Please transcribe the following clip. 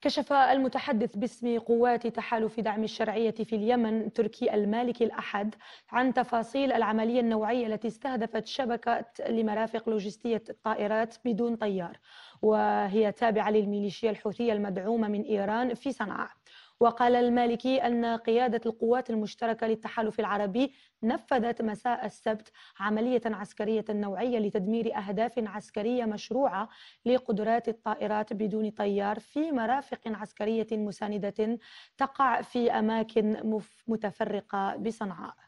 كشف المتحدث باسم قوات تحالف دعم الشرعية في اليمن تركي المالكي الأحد عن تفاصيل العملية النوعية التي استهدفت شبكة لمرافق لوجستية الطائرات بدون طيار وهي تابعة للميليشيا الحوثية المدعومة من إيران في صنعاء وقال المالكي أن قيادة القوات المشتركة للتحالف العربي نفذت مساء السبت عملية عسكرية نوعية لتدمير أهداف عسكرية مشروعة لقدرات الطائرات بدون طيار في مرافق عسكرية مساندة تقع في أماكن متفرقة بصنعاء